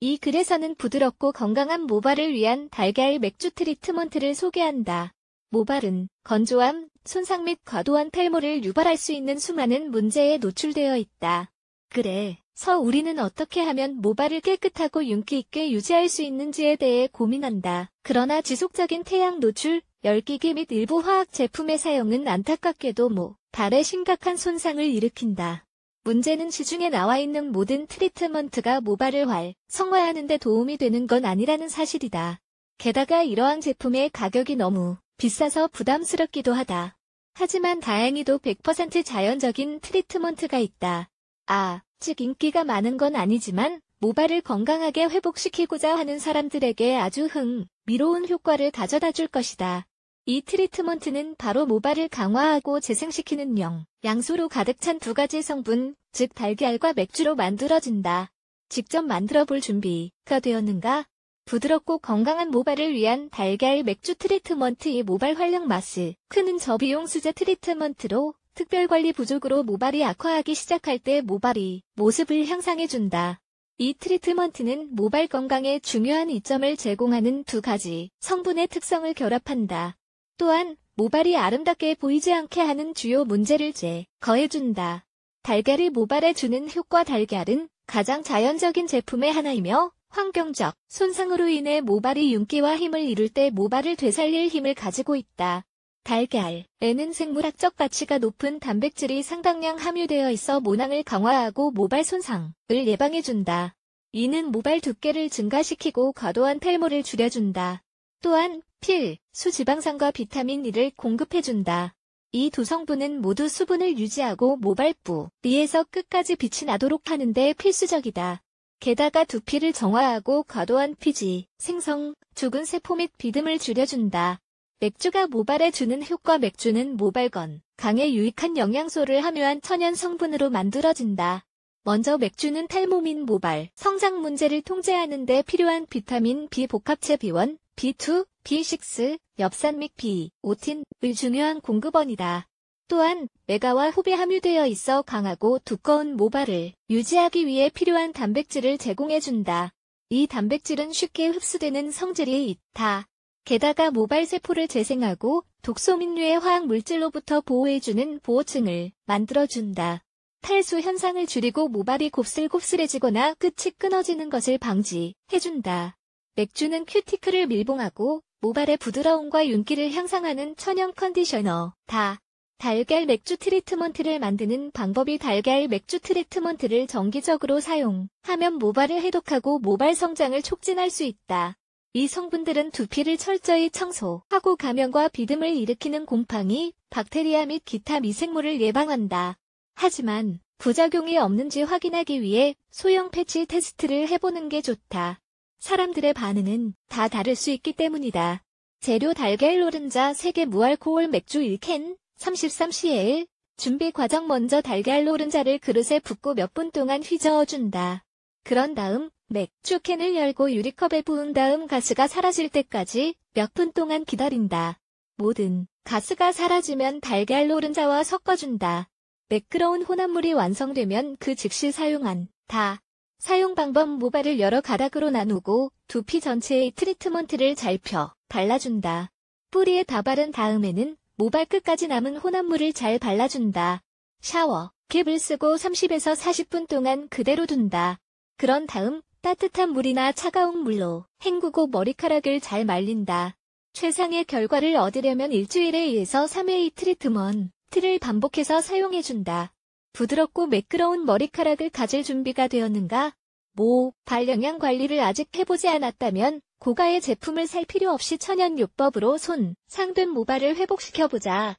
이 글에서는 부드럽고 건강한 모발을 위한 달걀 맥주 트리트먼트를 소개한다. 모발은 건조함, 손상 및 과도한 탈모를 유발할 수 있는 수많은 문제에 노출되어 있다. 그래, 서 우리는 어떻게 하면 모발을 깨끗하고 윤기 있게 유지할 수 있는지에 대해 고민한다. 그러나 지속적인 태양 노출, 열기기 및 일부 화학 제품의 사용은 안타깝게도 모, 뭐, 발에 심각한 손상을 일으킨다. 문제는 시중에 나와 있는 모든 트리트먼트가 모발을 활, 성화하는 데 도움이 되는 건 아니라는 사실이다. 게다가 이러한 제품의 가격이 너무 비싸서 부담스럽기도 하다. 하지만 다행히도 100% 자연적인 트리트먼트가 있다. 아, 즉 인기가 많은 건 아니지만 모발을 건강하게 회복시키고자 하는 사람들에게 아주 흥미로운 효과를 가져다 줄 것이다. 이 트리트먼트는 바로 모발을 강화하고 재생시키는 영, 양소로 가득 찬 두 가지 성분, 즉 달걀과 맥주로 만들어진다. 직접 만들어 볼 준비가 되었는가? 부드럽고 건강한 모발을 위한 달걀 맥주 트리트먼트의 모발 활력 마스, 크는 저비용 수제 트리트먼트로 특별관리 부족으로 모발이 악화하기 시작할 때 모발이 모습을 향상해준다. 이 트리트먼트는 모발 건강에 중요한 이점을 제공하는 두 가지 성분의 특성을 결합한다. 또한 모발이 아름답게 보이지 않게 하는 주요 문제를 제거해준다. 달걀이 모발에 주는 효과 달걀은 가장 자연적인 제품의 하나이며 환경적 손상으로 인해 모발이 윤기와 힘을 잃을 때 모발을 되살릴 힘을 가지고 있다. 달걀에는 생물학적 가치가 높은 단백질이 상당량 함유되어 있어 모낭을 강화하고 모발 손상을 예방해준다. 이는 모발 두께를 증가시키고 과도한 탈모를 줄여준다. 또한 필, 수지방산과 비타민 E를 공급해준다. 이 두 성분은 모두 수분을 유지하고 모발부, 위에서 끝까지 빛이 나도록 하는데 필수적이다. 게다가 두피를 정화하고 과도한 피지, 생성, 죽은 세포 및 비듬을 줄여준다. 맥주가 모발에 주는 효과 맥주는 모발건, 강에 유익한 영양소를 함유한 천연 성분으로 만들어진다. 먼저 맥주는 탈모 민 모발, 성장 문제를 통제하는 데 필요한 비타민 B 복합체 비원, B2, B6, 엽산 및 b 오틴을 중요한 공급원이다. 또한 메가와 홉에 함유되어 있어 강하고 두꺼운 모발을 유지하기 위해 필요한 단백질을 제공해준다. 이 단백질은 쉽게 흡수되는 성질이 있다. 게다가 모발 세포를 재생하고 독소 민류의 화학 물질로부터 보호해주는 보호층을 만들어준다. 탈수 현상을 줄이고 모발이 곱슬곱슬해지거나 끝이 끊어지는 것을 방지해준다. 맥주는 큐티클을 밀봉하고 모발의 부드러움과 윤기를 향상하는 천연 컨디셔너, 다. 달걀 맥주 트리트먼트를 만드는 방법이 달걀 맥주 트리트먼트를 정기적으로 사용하면 모발을 해독하고 모발 성장을 촉진할 수 있다. 이 성분들은 두피를 철저히 청소하고 감염과 비듬을 일으키는 곰팡이, 박테리아 및 기타 미생물을 예방한다. 하지만 부작용이 없는지 확인하기 위해 소형 패치 테스트를 해보는 게 좋다. 사람들의 반응은 다 다를 수 있기 때문이다. 재료 달걀 노른자 3개 무알코올 맥주 1캔 33cl 준비 과정 먼저 달걀 노른자를 그릇에 붓고 몇 분 동안 휘저어준다. 그런 다음 맥주 캔을 열고 유리컵에 부은 다음 가스가 사라질 때까지 몇 분 동안 기다린다. 모든 가스가 사라지면 달걀 노른자와 섞어준다. 매끄러운 혼합물이 완성되면 그 즉시 사용한다. 사용 방법 모발을 여러 가닥으로 나누고 두피 전체에 트리트먼트를 잘 펴 발라준다. 뿌리에 다 바른 다음에는 모발 끝까지 남은 혼합물을 잘 발라준다. 샤워, 캡을 쓰고 30에서 40분 동안 그대로 둔다. 그런 다음 따뜻한 물이나 차가운 물로 헹구고 머리카락을 잘 말린다. 최상의 결과를 얻으려면 일주일에 2에서 3회 이 트리트먼트를 반복해서 사용해준다. 부드럽고 매끄러운 머리카락을 가질 준비가 되었는가? 모, 발영양 관리를 아직 해보지 않았다면 고가의 제품을 살 필요 없이 천연요법으로 손, 상된 모발을 회복시켜보자.